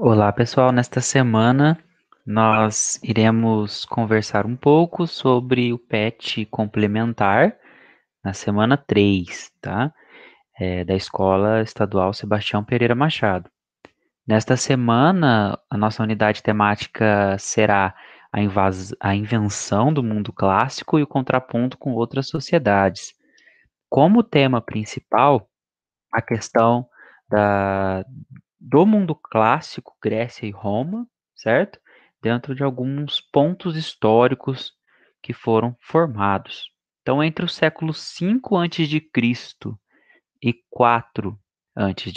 Olá, pessoal. Nesta semana nós iremos conversar um pouco sobre o PET complementar na semana 3, tá? É, da Escola Estadual Sebastião Pereira Machado. Nesta semana, a nossa unidade temática será a, a invenção do mundo clássico e o contraponto com outras sociedades. Como tema principal, a questão da, do mundo clássico, Grécia e Roma, certo? Dentro de alguns pontos históricos que foram formados. Então, entre o século 5 a.C. e 4 a.C.,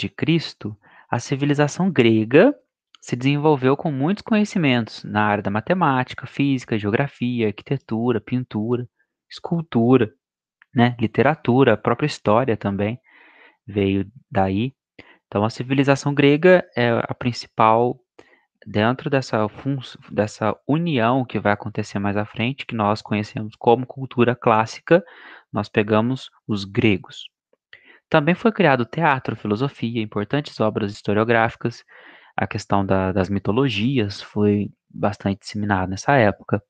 a civilização grega se desenvolveu com muitos conhecimentos na área da matemática, física, geografia, arquitetura, pintura, escultura, né, literatura, a própria história também veio daí. Então, a civilização grega é a principal dentro dessa, dessa união que vai acontecer mais à frente, que nós conhecemos como cultura clássica, nós pegamos os gregos. Também foi criado teatro, filosofia, importantes obras historiográficas, a questão da, das mitologias foi bastante disseminada nessa época.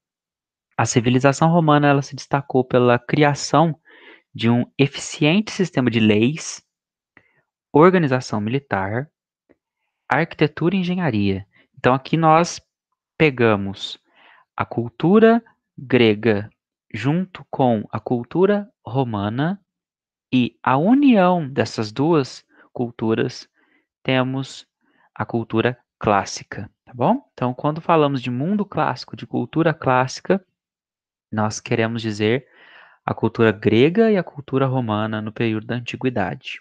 A civilização romana ela se destacou pela criação de um eficiente sistema de leis organização militar, arquitetura e engenharia. Então aqui nós pegamos a cultura grega junto com a cultura romana e a união dessas duas culturas temos a cultura clássica, tá bom? Então quando falamos de mundo clássico, de cultura clássica, nós queremos dizer a cultura grega e a cultura romana no período da antiguidade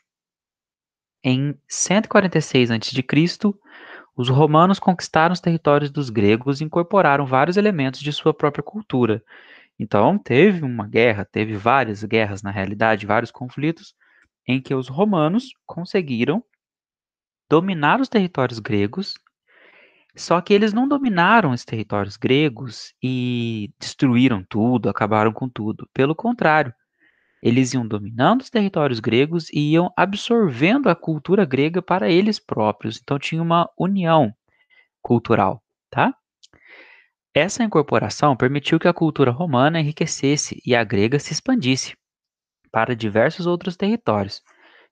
em 146 a.C., os romanos conquistaram os territórios dos gregos e incorporaram vários elementos de sua própria cultura. Então, teve uma guerra, teve várias guerras, na realidade, vários conflitos, em que os romanos conseguiram dominar os territórios gregos, só que eles não dominaram os territórios gregos e destruíram tudo, acabaram com tudo. Pelo contrário, eles iam dominando os territórios gregos e iam absorvendo a cultura grega para eles próprios. Então tinha uma união cultural, tá? Essa incorporação permitiu que a cultura romana enriquecesse e a grega se expandisse para diversos outros territórios.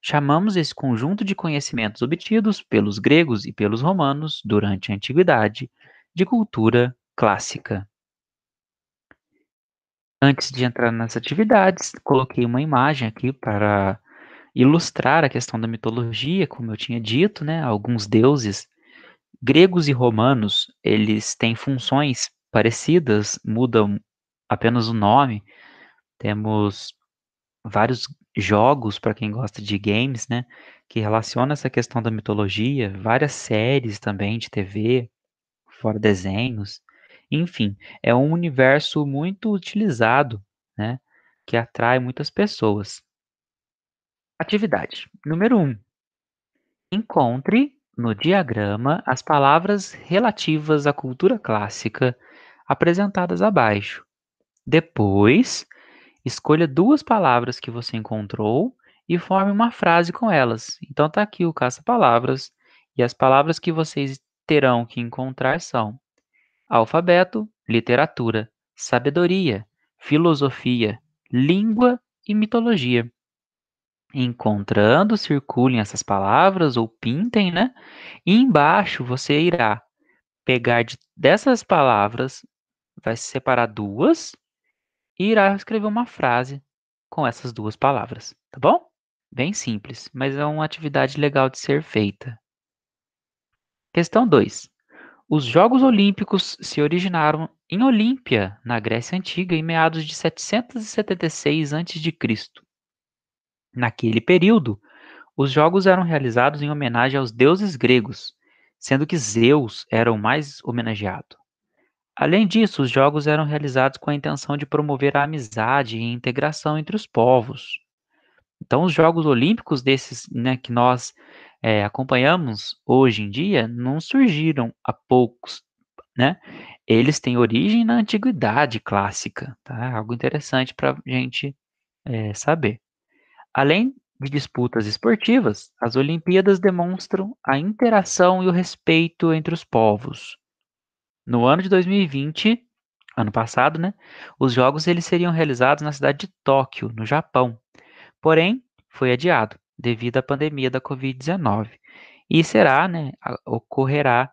Chamamos esse conjunto de conhecimentos obtidos pelos gregos e pelos romanos durante a antiguidade de cultura clássica. Antes de entrar nas atividades, coloquei uma imagem aqui para ilustrar a questão da mitologia, como eu tinha dito, né? Alguns deuses gregos e romanos, eles têm funções parecidas, mudam apenas o nome. Temos vários jogos para quem gosta de games, né, que relaciona essa questão da mitologia, várias séries também de TV, fora desenhos. Enfim, é um universo muito utilizado, né, que atrai muitas pessoas. Atividade número 1. Um, encontre no diagrama as palavras relativas à cultura clássica apresentadas abaixo. Depois, escolha duas palavras que você encontrou e forme uma frase com elas. Então tá aqui o caça-palavras e as palavras que vocês terão que encontrar são alfabeto, literatura, sabedoria, filosofia, língua e mitologia. Encontrando, circulem essas palavras ou pintem, né? E embaixo você irá pegar de, dessas palavras, vai separar duas e irá escrever uma frase com essas duas palavras, tá bom? Bem simples, mas é uma atividade legal de ser feita. Questão 2. Os Jogos Olímpicos se originaram em Olímpia, na Grécia Antiga, em meados de 776 a.C. Naquele período, os jogos eram realizados em homenagem aos deuses gregos, sendo que Zeus era o mais homenageado. Além disso, os jogos eram realizados com a intenção de promover a amizade e a integração entre os povos. Então, os Jogos Olímpicos desses, né, que nós é, acompanhamos hoje em dia não surgiram há poucos, né? Eles têm origem na antiguidade clássica, tá? É algo interessante para a gente é, saber. Além de disputas esportivas, as Olimpíadas demonstram a interação e o respeito entre os povos. No ano de 2020, ano passado, né, os jogos eles seriam realizados na cidade de Tóquio, no Japão. Porém, foi adiado devido à pandemia da Covid-19. E será, né, ocorrerá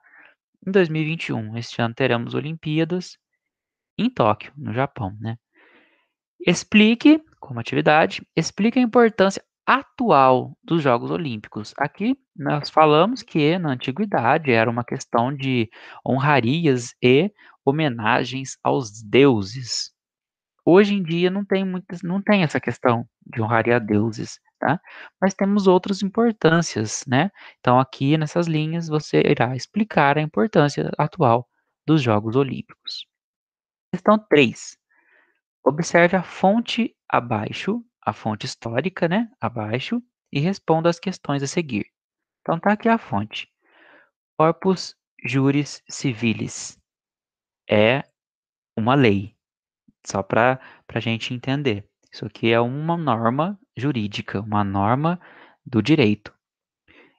em 2021. Este ano teremos Olimpíadas em Tóquio, no Japão, né? Explique, como atividade, explique a importância atual dos Jogos Olímpicos. Aqui nós falamos que na antiguidade era uma questão de honrarias e homenagens aos deuses. Hoje em dia não tem muitas, não tem essa questão de honraria a deuses tá? Mas temos outras importâncias, né? Então, aqui nessas linhas, você irá explicar a importância atual dos Jogos Olímpicos. Questão 3. Observe a fonte abaixo, a fonte histórica, né? Abaixo, e responda as questões a seguir. Então, tá aqui a fonte. Corpus Juris Civilis é uma lei, só para a gente entender. Isso aqui é uma norma jurídica, uma norma do direito.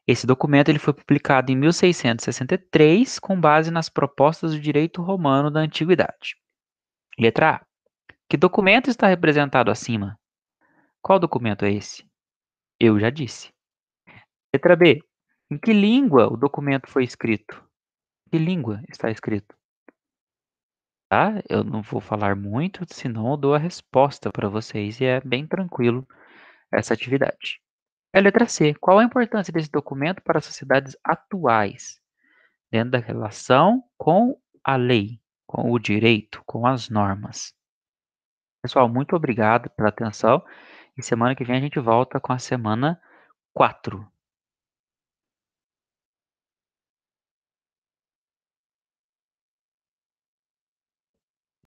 Esse documento ele foi publicado em 1663 com base nas propostas do direito romano da antiguidade. Letra A. Que documento está representado acima? Qual documento é esse? Eu já disse. Letra B. Em que língua o documento foi escrito? Que língua está escrito? Tá? Eu não vou falar muito, senão eu dou a resposta para vocês e é bem tranquilo essa atividade. É a letra C. Qual a importância desse documento para as sociedades atuais? Dentro da relação com a lei, com o direito, com as normas. Pessoal, muito obrigado pela atenção. E semana que vem a gente volta com a semana 4.